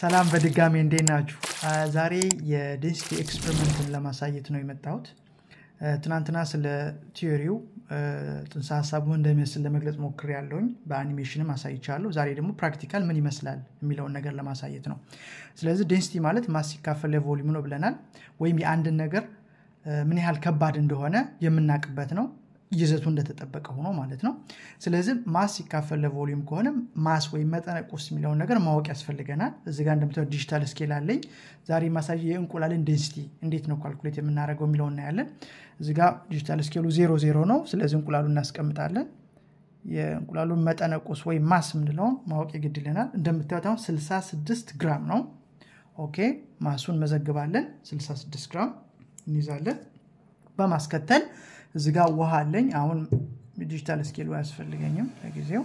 ሰላም በድጋሚ እንዴት ናችሁ? ዛሬ የዴንሲቲ ኤክስፐሪመንትን ለማሳየት ነው የመጣሁት። ትናንትና ስለ ቲዮሪው ጥንሰ ሀሳቡ እንደሚመስል ለመግለጽ ሞክር ያለውኝ በአኒሜሽንም አሳይቻለሁ። ዛሬ ደግሞ ፕራክቲካል ምን ይመስላል የሚለውን ነገር ለማሳየት ነው። ስለዚህ ዴንሲቲ ማለት ማስ ሲካፈል ለቮሊዩም ነው ብለናል። ወይም የአንድን ነገር ምን ያህል ከባድ እንደሆነ የምናውቅበት ነው። ይዘቱ እንደተጠበቀ ሆኖ ማለት ነው። ስለዚህ ማስ ሲካፈል ለቮሊም ከሆነ ማስ ወይም መጠነ ቁስ የሚለውን ነገር ማወቅ ያስፈልገናል። እዚ ጋር እንደምታየው ዲጂታል ስኬል አለኝ። ዛሬ ማሳየ የእንቁላልን ዴንሲቲ እንዴት ነው ካልኩሌት የምናደርገው የሚለው እናያለን። እዚ ጋር ዲጂታል ስኬሉ ዜሮ ዜሮ ነው። ስለዚህ እንቁላሉ እናስቀምጣለን። የእንቁላሉን መጠነ ቁስ ወይም ማስ የምንለውን ማወቅ ይግድልናል ይለናል። እንደምታዩት አሁን 66 ግራም ነው። ኦኬ ማሱን መዘግባለን። 66 ግራም እንይዛለን። በማስከተል እዚህ ጋር ውሃ አለኝ። አሁን ዲጂታል ስኬሉ አያስፈልገኝም ለጊዜው።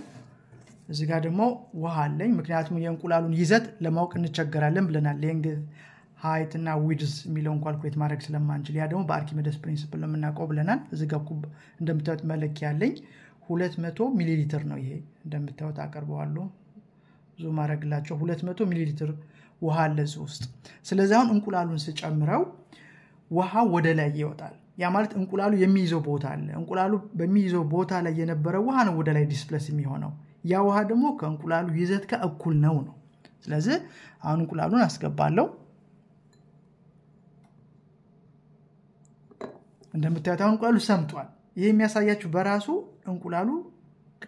እዚህ ጋር ደግሞ ውሃ አለኝ፣ ምክንያቱም የእንቁላሉን ይዘት ለማወቅ እንቸገራለን ብለናል። ሌንግ ሀይት እና ዊድዝ የሚለውን ኳልኩሌት ማድረግ ስለማንችል፣ ያ ደግሞ በአርኪሜደስ ፕሪንስፕል ነው የምናውቀው ብለናል። እዚህ ጋር ኩብ እንደምታዩት መለኪያ አለኝ። ሁለት መቶ ሚሊ ሊትር ነው ይሄ እንደምታዩት አቀርበዋለሁ ዙም አደረግላቸው 200 ሚሊ ሊትር ውሃ አለ ውስጥ። ስለዚህ አሁን እንቁላሉን ስጨምረው ውሃ ወደ ላይ ይወጣል። ያ ማለት እንቁላሉ የሚይዘው ቦታ አለ። እንቁላሉ በሚይዘው ቦታ ላይ የነበረ ውሃ ነው ወደ ላይ ዲስፕለስ የሚሆነው። ያ ውሃ ደግሞ ከእንቁላሉ ይዘት ጋር እኩል ነው ነው። ስለዚህ አሁን እንቁላሉን አስገባለሁ። እንደምታዩት አሁን እንቁላሉ ሰምጧል። ይህ የሚያሳያችሁ በራሱ እንቁላሉ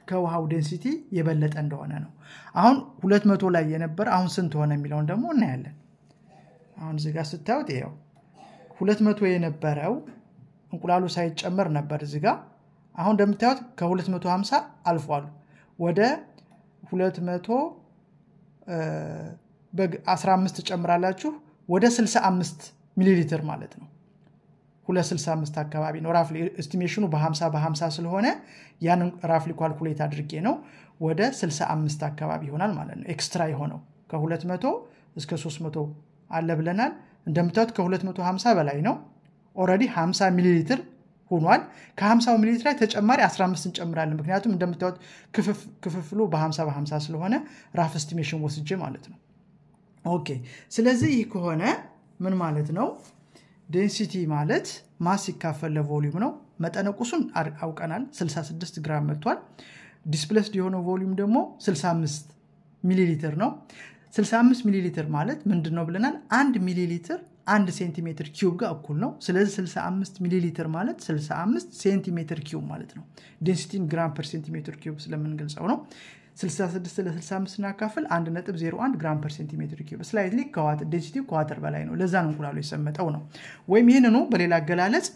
ከውሃው ደንሲቲ የበለጠ እንደሆነ ነው። አሁን ሁለት መቶ ላይ የነበረ አሁን ስንት ሆነ የሚለውን ደግሞ እናያለን። አሁን ዚጋ ስታዩት ይው ሁለት መቶ የነበረው እንቁላሉ ሳይጨመር ነበር እዚህ አሁን እንደምታዩት ከ250 አልፏል ወደ 200 15 ጨምራላችሁ ወደ 65 ሚሊ ሊትር ማለት ነው 265 አካባቢ ነው ራፍሊ ኤስቲሜሽኑ በ50 በ50 ስለሆነ ያንን ራፍሊ ኳልኩሌት አድርጌ ነው ወደ 65 አካባቢ ይሆናል ማለት ነው ኤክስትራ የሆነው ከ200 እስከ 300 አለ ብለናል እንደምታዩት ከ250 በላይ ነው ኦልሬዲ 50 ሚሊ ሊትር ሆኗል። ከ50 ሚሊ ሊትር ላይ ተጨማሪ 15 እንጨምራለን። ምክንያቱም እንደምታዩት ክፍፍሉ በ50 በ50 ስለሆነ ራፍ ስቲሜሽን ወስጄ ማለት ነው። ኦኬ ስለዚህ ይህ ከሆነ ምን ማለት ነው? ዴንሲቲ ማለት ማስ ይካፈል ለቮሊዩም ነው። መጠነ ቁሱን አውቀናል፣ 66 ግራም መጥቷል። ዲስፕለስድ የሆነው ቮሊዩም ደግሞ 65 ሚሊ ሊትር ነው። 65 ሚሊ ሊትር ማለት ምንድን ነው ብለናል? አንድ ሚሊ ሊትር አንድ ሴንቲሜትር ኪዩብ ጋር እኩል ነው። ስለዚህ 65 ሚሊ ሊትር ማለት 65 ሴንቲሜትር ኪዩብ ማለት ነው። ዴንሲቲን ግራም ፐር ሴንቲሜትር ኪዩብ ስለምንገልጸው ነው። 66 ለ65 ስናካፍል 1.01 ግራም ፐር ሴንቲሜትር ኪዩብ ስላይትሊ ዴንሲቲ ከዋተር በላይ ነው። ለዛ ነው እንቁላሉ የሰመጠው ነው። ወይም ይህንኑ በሌላ አገላለጽ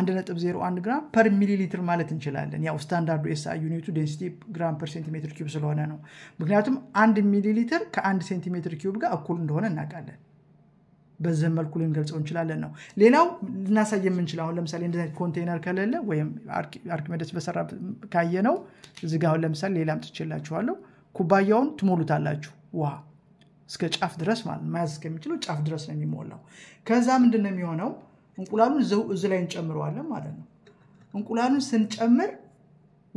1.01 ግራም ፐር ሚሊ ሊትር ማለት እንችላለን። ያው ስታንዳርዱ አይ ዩኒቱ ዴንሲቲ ግራም ፐር ሴንቲሜትር ኪዩብ ስለሆነ ነው። ምክንያቱም አንድ ሚሊ ሊትር ከአንድ ሴንቲሜትር ኪዩብ ጋር እኩል እንደሆነ እናውቃለን። በዚህ መልኩ ልንገልጸው እንችላለን ነው ሌላው ልናሳይ የምንችል አሁን ለምሳሌ እንደዚ ኮንቴነር ከሌለ ወይም አርኪሜደስ በሰራ ካየ ነው እዚህ ጋር አሁን ለምሳሌ ሌላ አምጥቼላችኋለሁ ኩባያውን ትሞሉታላችሁ ውሃ እስከ ጫፍ ድረስ ማለት መያዝ እስከሚችለው ጫፍ ድረስ ነው የሚሞላው ከዛ ምንድን ነው የሚሆነው እንቁላሉን እዚ ላይ እንጨምረዋለን ማለት ነው እንቁላሉን ስንጨምር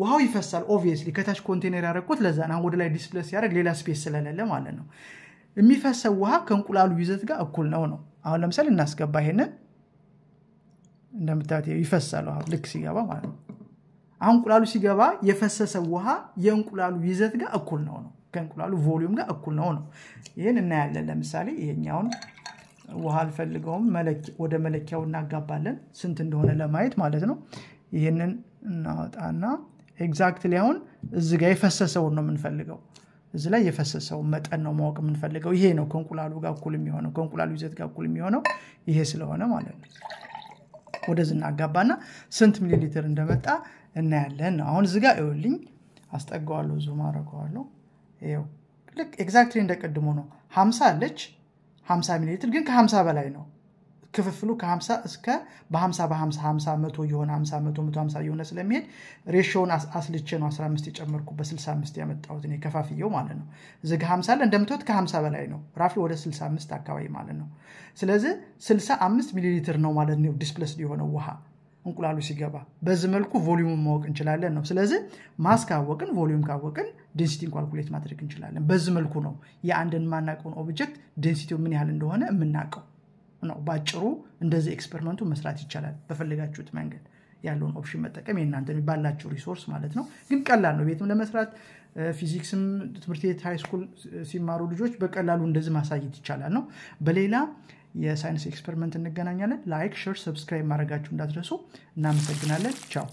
ውሃው ይፈሳል ኦብቪየስሊ ከታች ኮንቴነር ያደረግኩት ለዛ ወደ ላይ ዲስፕለስ ያደረግ ሌላ ስፔስ ስለሌለ ማለት ነው የሚፈሰው ውሃ ከእንቁላሉ ይዘት ጋር እኩል ነው ነው አሁን ለምሳሌ እናስገባ ይሄንን እንደምታዩት ይፈሳል ውሃ ልክ ሲገባ ማለት ነው አሁን እንቁላሉ ሲገባ የፈሰሰ ውሃ የእንቁላሉ ይዘት ጋር እኩል ነው ነው ከእንቁላሉ ቮሊዩም ጋር እኩል ነው ነው ይህን እናያለን ለምሳሌ ይሄኛውን ውሃ አልፈልገውም ወደ መለኪያው እናጋባለን ስንት እንደሆነ ለማየት ማለት ነው ይህንን እናወጣና ኤግዛክትሊ አሁን እዚ ጋር የፈሰሰውን ነው የምንፈልገው እዚ ላይ የፈሰሰውን መጠን ነው ማወቅ የምንፈልገው። ይሄ ነው ከእንቁላሉ ጋር እኩል የሚሆነው ከእንቁላሉ ይዘት ጋር እኩል የሚሆነው ይሄ ስለሆነ ማለት ነው። ወደዚህ እናጋባና ስንት ሚሊ ሊትር እንደመጣ እናያለን ነው። አሁን እዚጋ ጋር አስጠገዋለሁ ዙ ማድረገዋለሁ አደርገዋለሁ። ልክ ኤግዛክትሊ ነው። ሀምሳ አለች ሀምሳ ሚሊ ሊትር ግን ከሀምሳ በላይ ነው ክፍፍሉ ከ50 እስከ በ50 በ50 50 መቶ የሆነ 50 መቶ 150 የሆነ ስለሚሄድ ሬሽዮውን አስልቼ ነው 15 የጨመርኩ በ 65 ያመጣሁት እኔ ከፋፍየው ማለት ነው። እዚህ ጋ 50 ለ እንደምትወት ከ50 በላይ ነው። ራፍ ወደ 65 አካባቢ ማለት ነው። ስለዚህ 65 ሚሊ ሊትር ነው ማለት ነው ዲስፕለስ የሆነው ውሃ እንቁላሉ ሲገባ በዚህ መልኩ ቮሊዩም ማወቅ እንችላለን ነው። ስለዚህ ማስ ካወቅን ቮሊዩም ካወቅን ዴንሲቲን ኳልኩሌት ማድረግ እንችላለን። በዚህ መልኩ ነው የአንድን ማናቀውን ኦብጀክት ዴንሲቲው ምን ያህል እንደሆነ የምናውቀው። ነው። ባጭሩ እንደዚህ ኤክስፐሪመንቱ መስራት ይቻላል። በፈለጋችሁት መንገድ ያለውን ኦፕሽን መጠቀም የእናንተ ባላችሁ ሪሶርስ ማለት ነው። ግን ቀላል ነው። ቤትም ለመስራት ፊዚክስም ትምህርት ቤት ሃይስኩል ሲማሩ ልጆች በቀላሉ እንደዚህ ማሳየት ይቻላል ነው። በሌላ የሳይንስ ኤክስፐሪመንት እንገናኛለን። ላይክ፣ ሸር ሰብስክራይብ ማድረጋችሁ እንዳትረሱ። እናመሰግናለን። ቻው